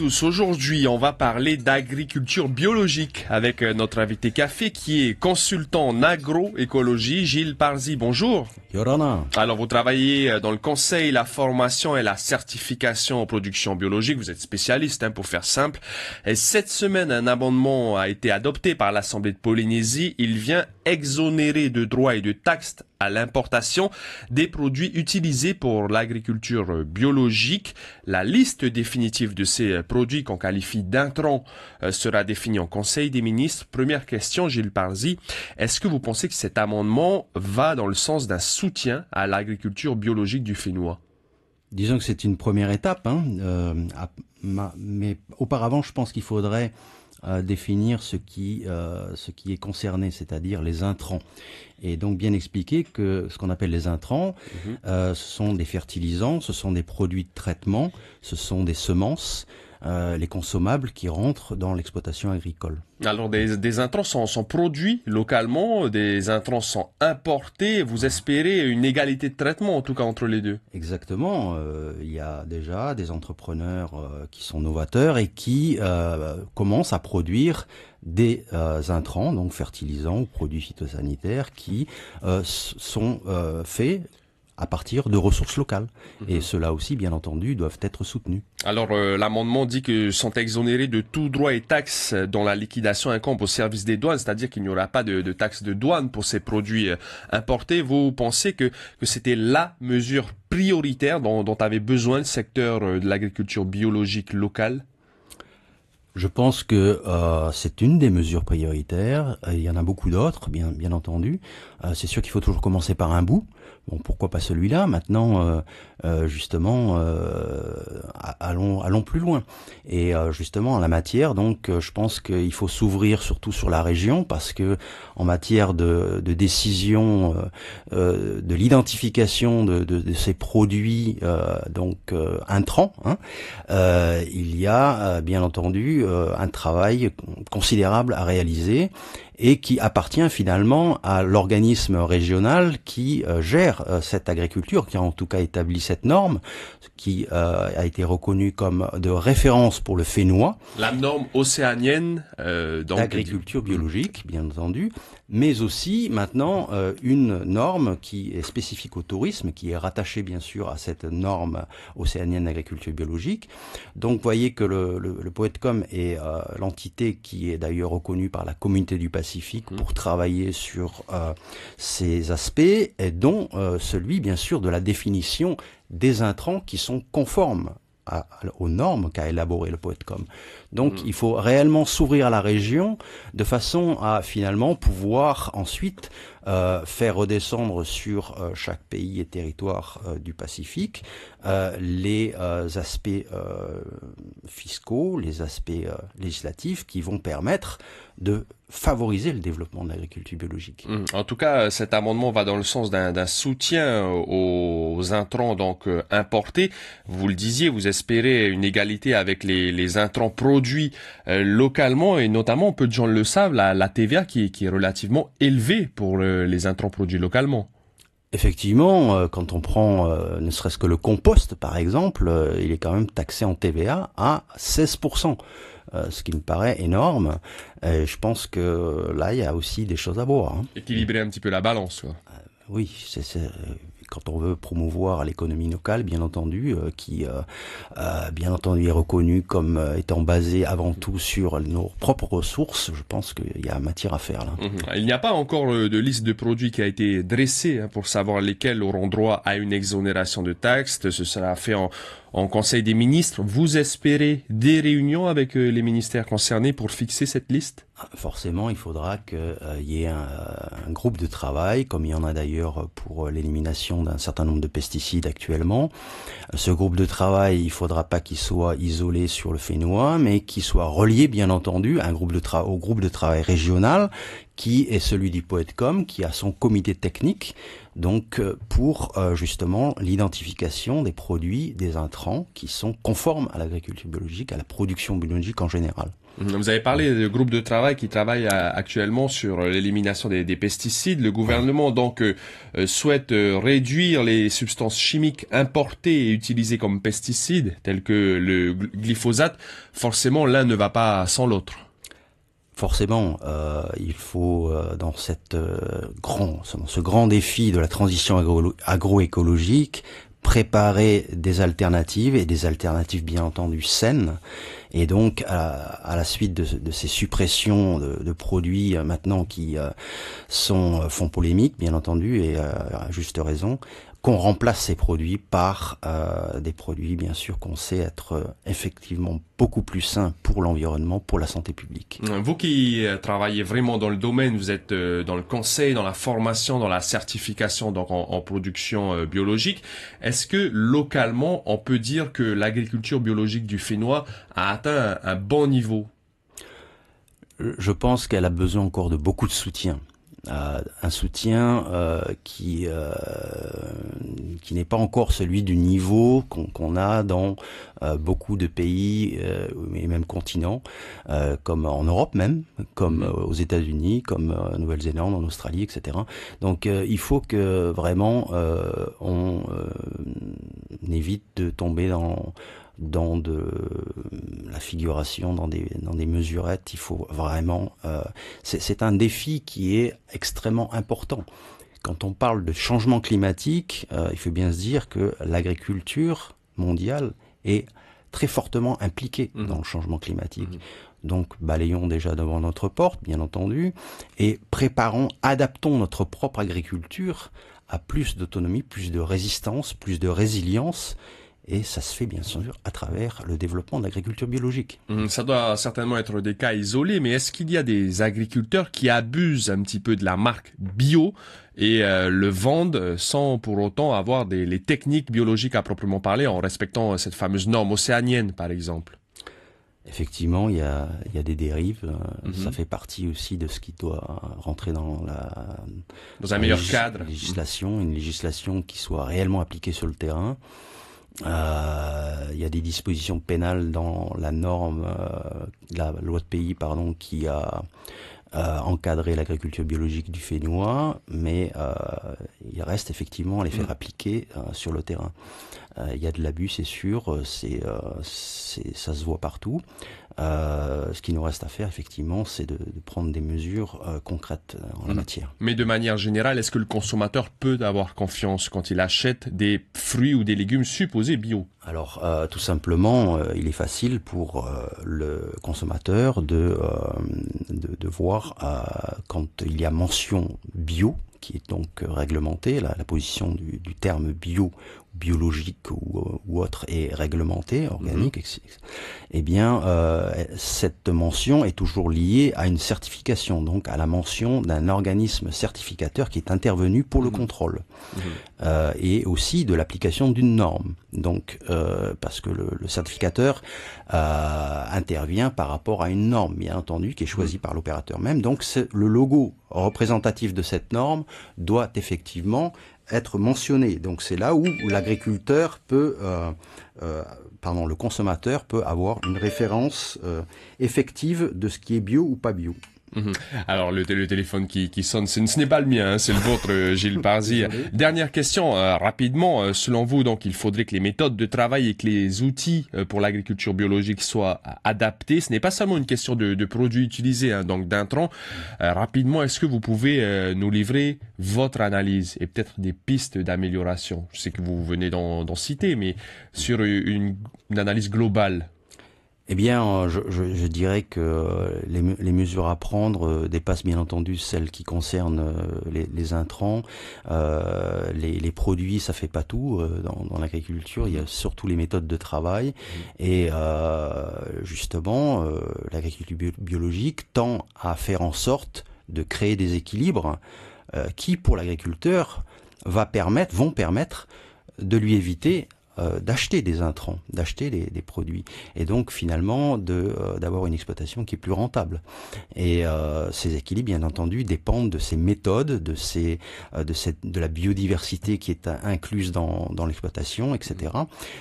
tous. Aujourd'hui, on va parler d'agriculture biologique avec euh, notre invité café qui est consultant en agroécologie, Gilles Parzi. Bonjour. Alors, vous travaillez euh, dans le conseil, la formation et la certification en production biologique. Vous êtes spécialiste, hein, pour faire simple. Et cette semaine, un amendement a été adopté par l'Assemblée de Polynésie. Il vient exonérer de droits et de taxes à l'importation des produits utilisés pour l'agriculture biologique. La liste définitive de ces produits qu'on qualifie d'intrants euh, sera définie en Conseil des ministres. Première question, Gilles Parzi, est-ce que vous pensez que cet amendement va dans le sens d'un soutien à l'agriculture biologique du Fénois Disons que c'est une première étape, hein, euh, mais auparavant, je pense qu'il faudrait euh, définir ce qui, euh, ce qui est concerné, c'est-à-dire les intrants. Et donc bien expliquer que ce qu'on appelle les intrants, mhm. euh, ce sont des fertilisants, ce sont des produits de traitement, ce sont des semences, euh, les consommables qui rentrent dans l'exploitation agricole. Alors des, intrants sont, produits localement, des intrants sont importés. Vous espérez une égalité de traitement en tout cas entre les deux Exactement. Euh, il y a déjà des entrepreneurs euh, qui sont novateurs et qui commencent à produire des intrants, donc fertilisants ou produits phytosanitaires, qui sont faits à partir de ressources locales. Et mhm. ceux aussi, bien entendu, doivent être soutenus. Alors, euh, l'amendement dit que sont exonérés de tout droit et taxes dans la liquidation incombe au service des douanes, c'est-à-dire qu'il n'y aura pas de, taxes de douane pour ces produits euh, importés. Vous pensez que, c'était la mesure prioritaire dont, avait besoin le secteur euh, de l'agriculture biologique locale je pense que c'est une des mesures prioritaires. Il y en a beaucoup d'autres, bien, entendu. c'est sûr qu'il faut toujours commencer par un bout. Bon, pourquoi pas celui-là Maintenant, euh, euh, justement, euh, allons, allons plus loin. Et justement, en la matière, donc, je pense qu'il faut s'ouvrir surtout sur la région parce que en matière de, décision, de l'identification de, ces produits, donc intrants, hein, il y a bien entendu un travail considérable à réaliser et qui appartient finalement à l'organisme régional qui euh, gère euh, cette agriculture, qui a en tout cas établi cette norme, qui euh, a été reconnue comme de référence pour le fénois. La norme océanienne d'agriculture biologique, bien entendu, mais aussi maintenant une norme qui est spécifique au tourisme, qui est rattachée bien sûr à cette norme océanienne d'agriculture biologique. Donc voyez que le, le, le Poetcom est l'entité qui est d'ailleurs reconnue par la communauté du Pacifique pour travailler sur euh, ces aspects, et dont euh, celui, bien sûr, de la définition des intrants qui sont conformes aux normes qu'a élaboré le POETCOM. Donc mm. il faut réellement s'ouvrir à la région de façon à finalement pouvoir ensuite euh, faire redescendre sur chaque pays et territoire du Pacifique les aspects fiscaux, les aspects législatifs qui vont permettre de favoriser le développement de l'agriculture biologique. Hum, en tout cas, cet amendement va dans le sens d'un soutien aux intrants donc euh, importés. Vous le disiez, vous espérez une égalité avec les, intrants produits euh, localement et notamment, peu de gens le savent, la, la TVA qui, est relativement élevée pour euh, les intrants produits localement. Effectivement, euh, quand on prend euh, ne serait-ce que le compost par exemple, euh, il est quand même taxé en TVA à 16%, ce qui me paraît énorme. je pense que là, il y a aussi des choses à voir. Hein. Équilibrer un petit peu la balance. oui, c'est quand on veut promouvoir l'économie locale, bien entendu, euh, qui, euh, euh, bien entendu, est reconnue comme étant basée avant tout sur nos propres ressources. Je pense qu'il y a matière à faire là. Mhm. Il n'y a pas encore de liste de produits qui a été dressée hein, pour savoir lesquels auront droit à une exonération de taxes. Ce sera fait en, en Conseil des ministres, vous espérez des réunions avec euh, les ministères concernés pour fixer cette liste ah, Forcément, il faudra qu'il euh, y ait euh, un, groupe de travail, comme il y en a d'ailleurs pour l'élimination d'un certain nombre de pesticides actuellement. Ce groupe de travail, il faudra pas qu'il soit isolé sur le Fénois, mais qu'il soit relié, bien entendu, un groupe au groupe de travail régional qui est celui du Poetcom, qui a son comité technique, donc euh, pour euh, justement l'identification des produits, des intrants qui sont conformes à l'agriculture biologique, à la production biologique en général. Vous avez parlé du groupe de travail qui travaille euh, actuellement sur l'élimination des, pesticides. Le gouvernement donc souhaite réduire les substances chimiques importées et utilisées comme pesticides, tels que le glyphosate. Forcément, l'un ne va pas sans l'autre. Forcément, euh, il faut euh, dans cette euh, grand, ce grand défi de la transition agroécologique préparer des alternatives et des alternatives bien entendu saines et donc, à, la suite de, de, ces suppressions de, de produits euh, maintenant qui euh, sont euh, font polémique, bien entendu, et à juste raison, qu'on remplace ces produits par des produits, bien sûr, qu'on sait être effectivement beaucoup plus sains pour l'environnement, pour la santé publique. Vous qui travaillez vraiment dans le domaine, vous êtes dans le conseil, dans la formation, dans la certification, donc en, production biologique. Est-ce que localement, on peut dire que l'agriculture biologique du Fénois a atteint un, bon niveau Je pense qu'elle a besoin encore de beaucoup de soutien. Euh, un soutien euh, qui euh, qui n'est pas encore celui du niveau qu'on a dans beaucoup de pays et même continents, comme en Europe même, comme mm-hmm. aux États-Unis, comme en Nouvelle-Zélande, en Australie, etc. Donc il faut que vraiment on évite de tomber dans dans de euh, la figuration, dans des, dans des mesurettes. Il faut vraiment... Euh, c'est un défi qui est extrêmement important. Quand on parle de changement climatique, euh, il faut bien se dire que l'agriculture mondiale est très fortement impliquée mmh. dans le changement climatique. Mmh. Donc balayons déjà devant notre porte, bien entendu, et préparons, adaptons notre propre agriculture à plus d'autonomie, plus de résistance, plus de résilience, et ça se fait bien sûr à travers le développement de l'agriculture biologique. Hum, ça doit certainement être des cas isolés, mais est-ce qu'il y a des agriculteurs qui abusent un petit peu de la marque bio et euh, le vendent sans pour autant avoir des, les techniques biologiques à proprement parler en respectant cette fameuse norme océanienne par exemple Effectivement, il y a, des dérives. Euh, hum ça hum. fait partie aussi de ce qui doit rentrer dans la dans un meilleur cadre législation, une législation qui soit réellement appliquée sur le terrain. Il euh, y a des dispositions pénales dans la norme, euh, la loi de pays, pardon, qui a euh, encadré l'agriculture biologique du fénois, mais il reste effectivement à les faire mm. appliquer sur le terrain. Il y a de l'abus, c'est sûr, c'est, ça se voit partout. Euh, ce qui nous reste à faire, effectivement, c'est de, prendre des mesures euh, concrètes euh, en la mhm. matière. Mais de manière générale, est-ce que le consommateur peut avoir confiance quand il achète des fruits ou des légumes supposés bio alors euh, tout simplement, euh, il est facile pour euh, le consommateur de, de, voir quand il y a mention bio, qui est donc réglementée, la, position du, terme bio, biologique ou, autre est réglementée, mhm. organique, et eh bien cette mention est toujours liée à une certification, donc à la mention d'un organisme certificateur qui est intervenu pour le mhm. contrôle, mhm. et aussi de l'application d'une norme. Donc euh, parce que le, certificateur euh, intervient par rapport à une norme, bien entendu, qui est choisie mm. par l'opérateur même. Donc le logo représentatif de cette norme doit effectivement être mentionné. Donc c'est là où l'agriculteur peut, euh, pardon, le consommateur peut avoir une référence effective de ce qui est bio ou pas bio. Mhm. Alors le, téléphone qui, qui sonne, ce, n'est pas le mien, hein, c'est le vôtre, euh, Gilles Parzi. Dernière question euh, rapidement. Euh, selon vous, donc, il faudrait que les méthodes de travail et que les outils pour l'agriculture biologique soient adaptés. Ce n'est pas seulement une question de, produits utilisés, hein, donc d'intrants. rapidement, est-ce que vous pouvez nous livrer votre analyse et peut-être des pistes d'amélioration Je sais que vous venez d'en citer, mais sur une, une analyse globale. Eh bien, euh, je, dirais que euh, les, mesures à prendre euh, dépassent bien entendu celles qui concernent les, intrants, les, produits, ça fait pas tout dans, l'agriculture. Il y a mmh. surtout les méthodes de travail mmh. et justement, l'agriculture biologique tend à faire en sorte de créer des équilibres qui, pour l'agriculteur, va permettre, vont permettre de lui éviter euh, d'acheter des intrants, d'acheter des, produits, et donc finalement de euh, d'avoir une exploitation qui est plus rentable. Et euh, ces équilibres, bien entendu, dépendent de ces méthodes, de ces de cette de la biodiversité qui est incluse dans dans l'exploitation, etc.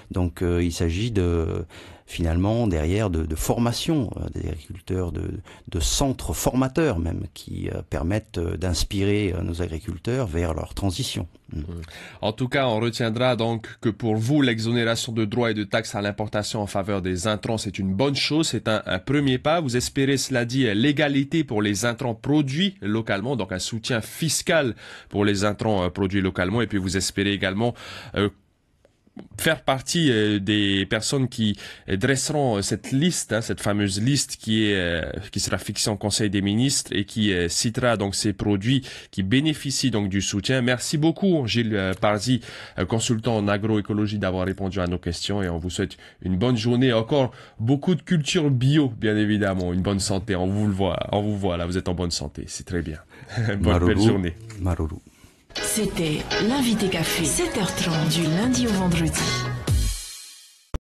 Donc il s'agit de finalement derrière de, de formation, euh, des agriculteurs, de, de, centres formateurs même, qui euh, permettent euh, d'inspirer nos agriculteurs vers leur transition. Mm. Mm. En tout cas, on retiendra donc que pour vous, l'exonération de droits et de taxes à l'importation en faveur des intrants, c'est une bonne chose, c'est un, premier pas. Vous espérez, cela dit, l'égalité pour les intrants produits localement, donc un soutien fiscal pour les intrants produits localement. Et puis vous espérez également faire partie euh, des personnes qui euh, dresseront euh, cette liste, hein, cette fameuse liste qui est qui sera fixée en Conseil des ministres et qui citera donc ces produits qui bénéficient donc du soutien. Merci beaucoup Gilles Parzi, consultant en agroécologie, d'avoir répondu à nos questions et on vous souhaite une bonne journée. Encore beaucoup de culture bio, bien évidemment, une bonne santé. On vous le voit, on vous voit là, vous êtes en bonne santé, c'est très bien. bonne belle journée. Maruru. C'était l'invité café, 7h30 du lundi au vendredi.